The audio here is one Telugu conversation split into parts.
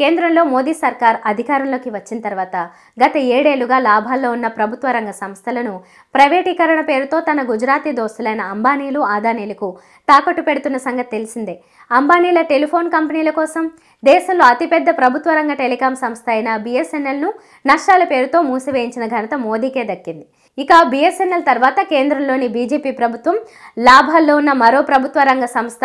కేంద్రంలో మోదీ సర్కార్ అధికారంలోకి వచ్చిన తర్వాత గత ఏడేళ్లుగా లాభాల్లో ఉన్న ప్రభుత్వ రంగ సంస్థలను ప్రైవేటీకరణ పేరుతో తన గుజరాతీ దోస్తులైన అంబానీలు ఆదానీలకు తాకట్టు పెడుతున్న సంగతి తెలిసిందే అంబానీల టెలిఫోన్ కంపెనీల కోసం దేశంలో అతిపెద్ద ప్రభుత్వ రంగ టెలికాం సంస్థ అయిన బీఎస్ఎన్ఎల్ను నష్టాల పేరుతో మూసివేయించిన ఘనత మోదీకే దక్కింది ఇక బీఎస్ఎన్ఎల్ తర్వాత కేంద్రంలోని బీజేపీ ప్రభుత్వం లాభాల్లో ఉన్న మరో ప్రభుత్వ రంగ సంస్థ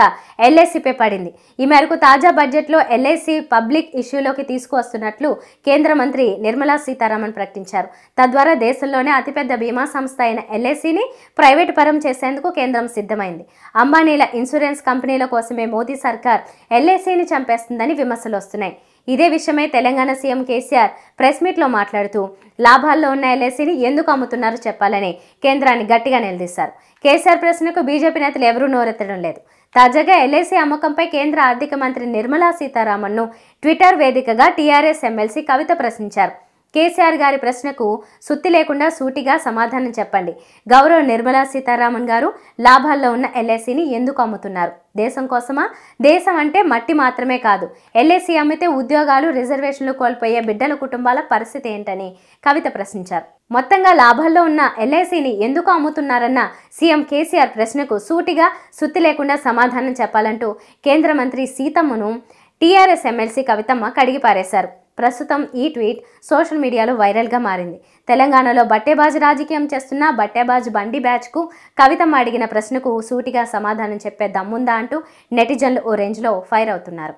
ఎల్ఐసిపై పడింది ఈ మేరకు తాజా బడ్జెట్లో ఎల్ఐసి పబ్లిక్ ఇష్యూలోకి తీసుకువస్తున్నట్లు కేంద్ర మంత్రి నిర్మలా సీతారామన్ ప్రకటించారు తద్వారా దేశంలోనే అతిపెద్ద బీమా సంస్థ అయిన ఎల్ఐసీని ప్రైవేటు పరం చేసేందుకు కేంద్రం సిద్ధమైంది అంబానీల ఇన్సూరెన్స్ కంపెనీల కోసమే మోదీ సర్కార్ ఎల్ఐసీని చంపేస్తుందని విమర్శలు వస్తున్నాయి ఇదే విషయమై తెలంగాణ సీఎం కేసీఆర్ ప్రెస్ మీట్లో మాట్లాడుతూ లాభాల్లో ఉన్న ఎల్ఐసీని ఎందుకు అమ్ముతున్నారు చెప్పాలని కేంద్రాన్ని గట్టిగా నిలదీశారు కేసీఆర్ ప్రశ్నకు బీజేపీ నేతలు ఎవరూ నోరెత్తడం లేదు తాజాగా ఎల్ఐసి అమ్మకంపై కేంద్ర ఆర్థిక మంత్రి నిర్మలా సీతారామన్ను ట్విట్టర్ వేదికగా టీఆర్ఎస్ ఎమ్మెల్సీ కవిత ప్రశ్నించారు కేసీఆర్ గారి ప్రశ్నకు సుత్తి లేకుండా సూటిగా సమాధానం చెప్పండి గౌరవ నిర్మలా సీతారామన్ గారు లాభాల్లో ఉన్న ఎల్ఐసిని ఎందుకు అమ్ముతున్నారు దేశం కోసమా దేశం అంటే మట్టి మాత్రమే కాదు ఎల్ఐసి అమ్మితే ఉద్యోగాలు రిజర్వేషన్లు కోల్పోయే బిడ్డల కుటుంబాల పరిస్థితి ఏంటని కవిత ప్రశ్నించారు మొత్తంగా లాభాల్లో ఉన్న ఎల్ఐసిని ఎందుకు అమ్ముతున్నారన్న సీఎం కేసీఆర్ ప్రశ్నకు సూటిగా సుత్తి లేకుండా సమాధానం చెప్పాలంటూ కేంద్ర మంత్రి సీతమ్మను టీఆర్ఎస్ ఎమ్మెల్సీ కవితమ్మ కడిగిపారేశారు ప్రస్తుతం ఈ ట్వీట్ సోషల్ మీడియాలో వైరల్గా మారింది తెలంగాణలో బట్టేబాజ్ రాజకీయం చేస్తున్న బట్టేబాజ్ బండి బ్యాచ్కు కవితమ్మ అడిగిన ప్రశ్నకు సూటిగా సమాధానం చెప్పే దమ్ముందా అంటూ నెటిజన్లు ఓ రేంజ్లో ఫైర్ అవుతున్నారు